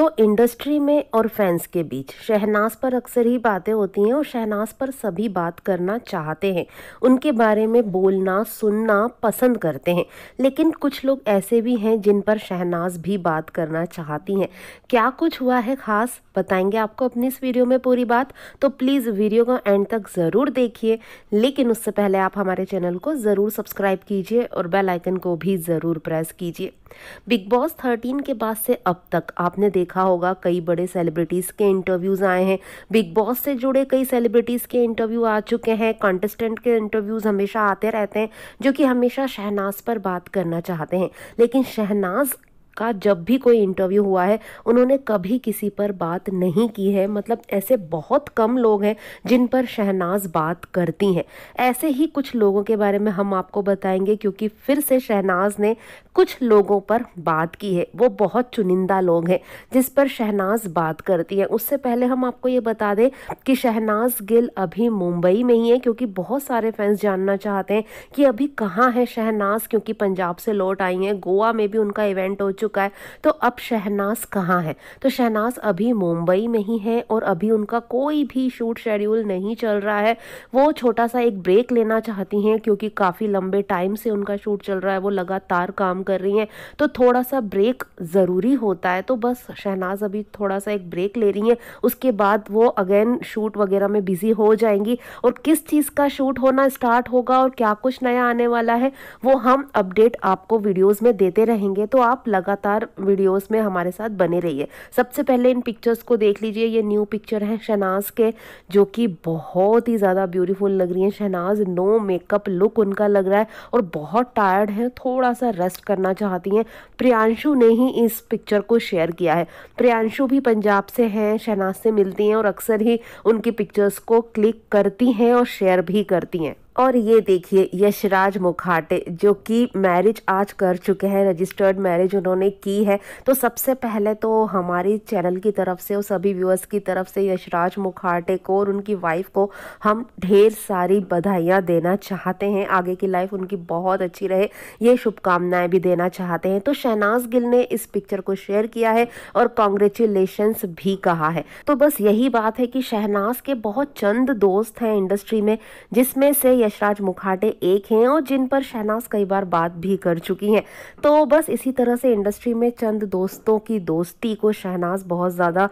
तो इंडस्ट्री में और फैंस के बीच शहनाज पर अक्सर ही बातें होती हैं और शहनाज पर सभी बात करना चाहते हैं उनके बारे में बोलना सुनना पसंद करते हैं लेकिन कुछ लोग ऐसे भी हैं जिन पर शहनाज भी बात करना चाहती हैं क्या कुछ हुआ है ख़ास बताएंगे आपको अपनी इस वीडियो में पूरी बात तो प्लीज़ वीडियो को एंड तक ज़रूर देखिए लेकिन उससे पहले आप हमारे चैनल को ज़रूर सब्सक्राइब कीजिए और बेलाइकन को भी ज़रूर प्रेस कीजिए बिग बॉस थर्टीन के बाद से अब तक आपने देख देखा होगा कई बड़े सेलिब्रिटीज़ के इंटरव्यूज़ आए हैं बिग बॉस से जुड़े कई सेलिब्रिटीज़ के इंटरव्यू आ चुके हैं कंटेस्टेंट के इंटरव्यूज़ हमेशा आते रहते हैं जो कि हमेशा शहनाज पर बात करना चाहते हैं लेकिन शहनाज का जब भी कोई इंटरव्यू हुआ है उन्होंने कभी किसी पर बात नहीं की है मतलब ऐसे बहुत कम लोग हैं जिन पर शहनाज बात करती हैं ऐसे ही कुछ लोगों के बारे में हम आपको बताएंगे क्योंकि फिर से शहनाज ने कुछ लोगों पर बात की है वो बहुत चुनिंदा लोग हैं जिस पर शहनाज बात करती है उससे पहले हम आपको ये बता दें कि शहनाज गिल अभी मुंबई में ही है क्योंकि बहुत सारे फैंस जानना चाहते हैं कि अभी कहाँ है शहनाज क्योंकि पंजाब से लौट आई हैं गोवा में भी उनका इवेंट हो चुका चुका है तो अब शहनाज कहाँ है तो शहनाज अभी मुंबई में ही है और अभी उनका कोई भी शूट शेड्यूल नहीं चल रहा है वो छोटा सा एक ब्रेक लेना चाहती हैं क्योंकि काफ़ी लंबे टाइम से उनका शूट चल रहा है वो लगातार काम कर रही हैं तो थोड़ा सा ब्रेक ज़रूरी होता है तो बस शहनाज अभी थोड़ा सा एक ब्रेक ले रही हैं उसके बाद वो अगेन शूट वगैरह में बिज़ी हो जाएंगी और किस चीज़ का शूट होना स्टार्ट होगा और क्या कुछ नया आने वाला है वो हम अपडेट आपको वीडियोज़ में देते रहेंगे तो आप लगा लगातार वीडियोस में हमारे साथ बने रहिए सबसे पहले इन पिक्चर्स को देख लीजिए ये न्यू पिक्चर है शहनाज के जो कि बहुत ही ज़्यादा ब्यूटीफुल लग रही है शहनाज नो मेकअप लुक उनका लग रहा है और बहुत टायर्ड है थोड़ा सा रेस्ट करना चाहती हैं प्रियांशु ने ही इस पिक्चर को शेयर किया है प्रियांशु भी पंजाब से हैं शहनाज से मिलती हैं और अक्सर ही उनकी पिक्चर्स को क्लिक करती हैं और शेयर भी करती हैं और ये देखिए यशराज मुखाटे जो कि मैरिज आज कर चुके हैं रजिस्टर्ड मैरिज उन्होंने की है तो सबसे पहले तो हमारी चैनल की तरफ से और सभी व्यूअर्स की तरफ से यशराज मुखाटे को और उनकी वाइफ को हम ढेर सारी बधाइयाँ देना चाहते हैं आगे की लाइफ उनकी बहुत अच्छी रहे ये शुभकामनाएं भी देना चाहते हैं तो शहनाज गिल ने इस पिक्चर को शेयर किया है और कॉन्ग्रेचुलेशंस भी कहा है तो बस यही बात है कि शहनाज के बहुत चंद दोस्त हैं इंडस्ट्री में जिसमें से यशराज मुखाटे एक हैं और जिन पर शहनाज कई बार बात भी कर चुकी हैं तो बस इसी तरह से इंडस्ट्री में चंद दोस्तों की दोस्ती को शहनाज बहुत ज़्यादा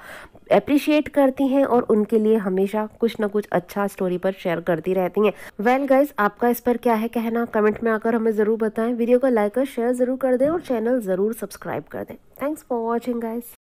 अप्रिशिएट करती हैं और उनके लिए हमेशा कुछ ना कुछ अच्छा स्टोरी पर शेयर करती रहती हैं वेल गाइज आपका इस पर क्या है कहना कमेंट में आकर हमें ज़रूर बताएं वीडियो को लाइक और शेयर ज़रूर कर दें और चैनल ज़रूर सब्सक्राइब कर दें थैंक्स फॉर वॉचिंग गाइज